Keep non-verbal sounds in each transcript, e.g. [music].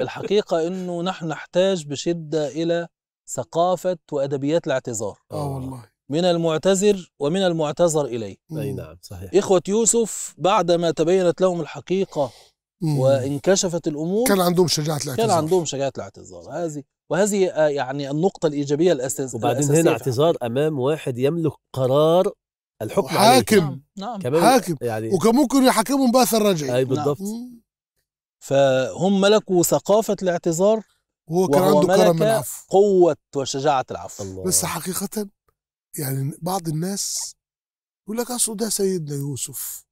الحقيقه انه نحن نحتاج بشده الى ثقافه وادبيات الاعتذار اه والله من المعتذر ومن المعتذر اليه اي نعم صحيح اخوه يوسف بعدما تبينت لهم الحقيقه مم. وانكشفت الامور كان عندهم شجاعه الاعتذار كان عندهم شجاعه الاعتذار هذه وهذه آه، يعني النقطه الايجابيه الاساسيه وبعدين هنا اعتذار امام واحد يملك قرار الحكم حاكم نعم. نعم. حاكم يعني وكان ممكن يحاكمهم باثر رجعي اي بالضبط نعم. فهم ملكوا ثقافة الاعتذار وهو كان عنده كرم العفو قوة وشجاعة العفو الله. بس حقيقة يعني بعض الناس يقول لك أصل ده سيدنا يوسف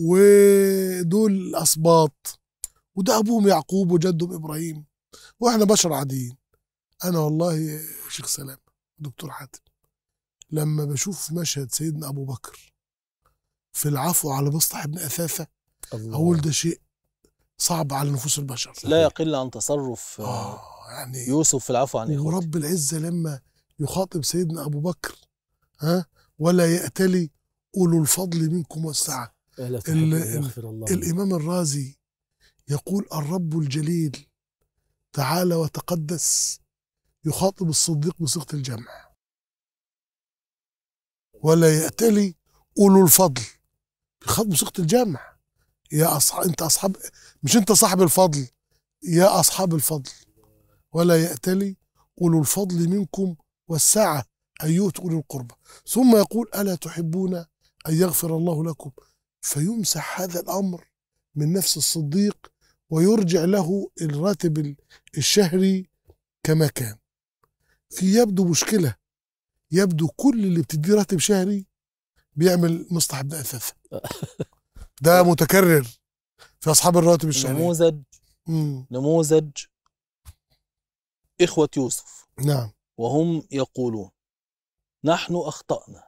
ودول أسباط وده أبوهم يعقوب وجدهم إبراهيم وإحنا بشر عاديين أنا والله شيخ سلام دكتور حاتم لما بشوف مشهد سيدنا أبو بكر في العفو على مصطح ابن أثاثة أقول ده شيء صعب على نفوس البشر لا يقل عن تصرف آه،, آه يعني يوسف في العفو عن ورب العزة لما يخاطب سيدنا أبو بكر ها ولا يأتلي أولو الفضل منكم والسعة الإمام الرازي يقول الرب الجليل تعالى وتقدس يخاطب الصديق بصيغة الجمع ولا يأتلي أولو الفضل يخاطب بصيغة الجمع يا أصحاب أنت أصحاب مش أنت صاحب الفضل يا أصحاب الفضل ولا يأتلي أولو الفضل منكم والسعة أن يؤتوا أولي القربى ثم يقول ألا تحبون أن يغفر الله لكم فيمسح هذا الأمر من نفس الصديق ويرجع له الراتب الشهري كما كان في يبدو مشكلة يبدو كل اللي بتديه راتب شهري بيعمل مصلح ابن أثاثة [laughs] ده متكرر في اصحاب الراتب الشهري نموذج مم. نموذج اخوه يوسف نعم وهم يقولون نحن اخطانا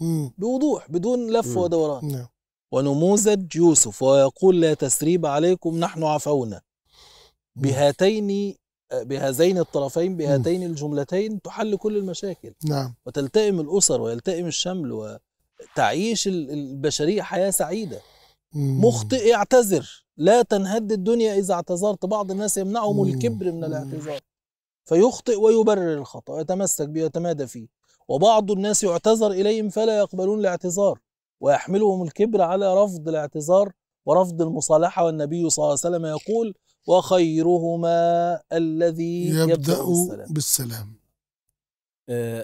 مم. بوضوح بدون لف ودوران نعم. ونموذج يوسف ويقول لا تسريب عليكم نحن عفونا بهاتين بهذين الطرفين بهاتين الجملتين تحل كل المشاكل نعم وتلتئم الاسر ويلتئم الشمل وتعيش البشريه حياه سعيده مخطئ اعتذر لا تنهد الدنيا إذا اعتذرت بعض الناس يمنعهم الكبر من الاعتذار فيخطئ ويبرر الخطأ يتمسك به ويتمادى فيه وبعض الناس يعتذر إليهم فلا يقبلون الاعتذار ويحملهم الكبر على رفض الاعتذار ورفض المصالحة والنبي صلى الله عليه وسلم يقول وخيرهما الذي يبدأ, يبدأ بالسلام, بالسلام. آه،